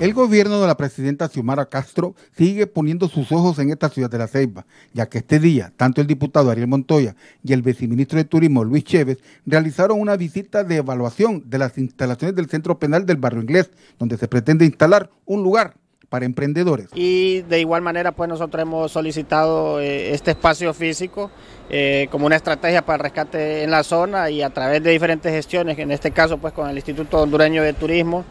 El gobierno de la presidenta Xiomara Castro sigue poniendo sus ojos en esta ciudad de la Ceiba, ya que este día tanto el diputado Ariel Montoya y el viceministro de Turismo Luis Chévez realizaron una visita de evaluación de las instalaciones del Centro Penal del Barrio Inglés, donde se pretende instalar un lugar para emprendedores. Y de igual manera, pues nosotros hemos solicitado eh, este espacio físico eh, como una estrategia para el rescate en la zona y a través de diferentes gestiones, en este caso pues con el Instituto Hondureño de Turismo,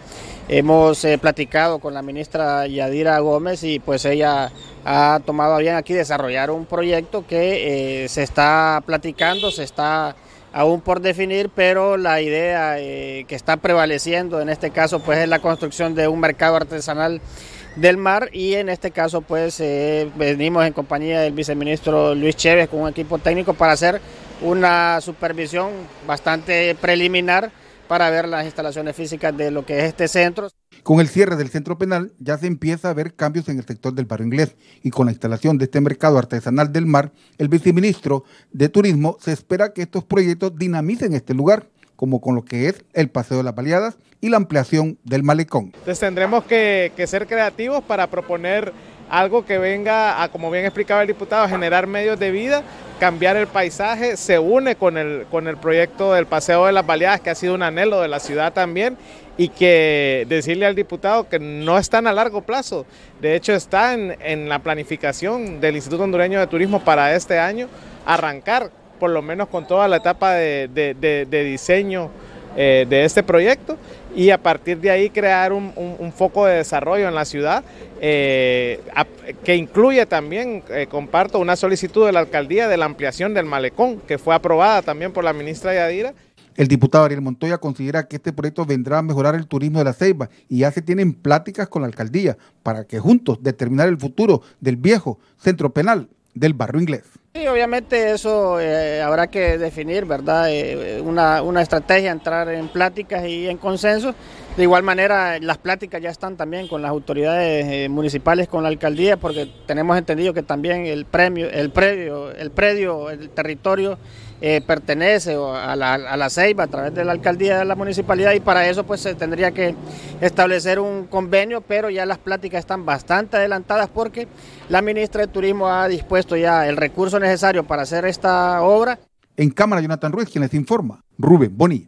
hemos eh, platicado con la ministra Yadira Gómez y pues ella ha tomado bien aquí desarrollar un proyecto que se está platicando, se está aún por definir, pero la idea que está prevaleciendo en este caso pues es la construcción de un mercado artesanal del mar y en este caso pues eh, venimos en compañía del viceministro Luis Chévez con un equipo técnico para hacer una supervisión bastante preliminar para ver las instalaciones físicas de lo que es este centro. Con el cierre del centro penal ya se empieza a ver cambios en el sector del barrio inglés y con la instalación de este mercado artesanal del mar, el viceministro de Turismo se espera que estos proyectos dinamicen este lugar como con lo que es el Paseo de las Baleadas y la ampliación del malecón. Entonces tendremos que, ser creativos para proponer algo que venga a, como bien explicaba el diputado, generar medios de vida, cambiar el paisaje, se une con el, con el proyecto del Paseo de las Baleadas, que ha sido un anhelo de la ciudad también, y que decirle al diputado que no están a largo plazo, de hecho está en la planificación del Instituto Hondureño de Turismo para este año arrancar por lo menos con toda la etapa de, diseño eh, de este proyecto y a partir de ahí crear un, foco de desarrollo en la ciudad eh, que incluye también, eh, comparto, una solicitud de la alcaldía de la ampliación del malecón que fue aprobada también por la ministra Yadira. El diputado Ariel Montoya considera que este proyecto vendrá a mejorar el turismo de la Ceiba y ya se tienen pláticas con la alcaldía para que juntos determinar el futuro del viejo centro penal del barrio inglés. Sí, obviamente eso eh, habrá que definir, ¿verdad? Eh, eh, una, una, estrategia, entrar en pláticas y en consenso. De igual manera, las pláticas ya están también con las autoridades municipales, con la alcaldía, porque tenemos entendido que también el premio, el predio, el predio, el territorio pertenece a la, a la Ceiba a través de la alcaldía de la municipalidad y para eso pues se tendría que establecer un convenio, pero ya las pláticas están bastante adelantadas porque la ministra de Turismo ha dispuesto ya el recurso necesario necesario para hacer esta obra. En cámara, Jonathan Ruiz, quien les informa, Rubén Boni.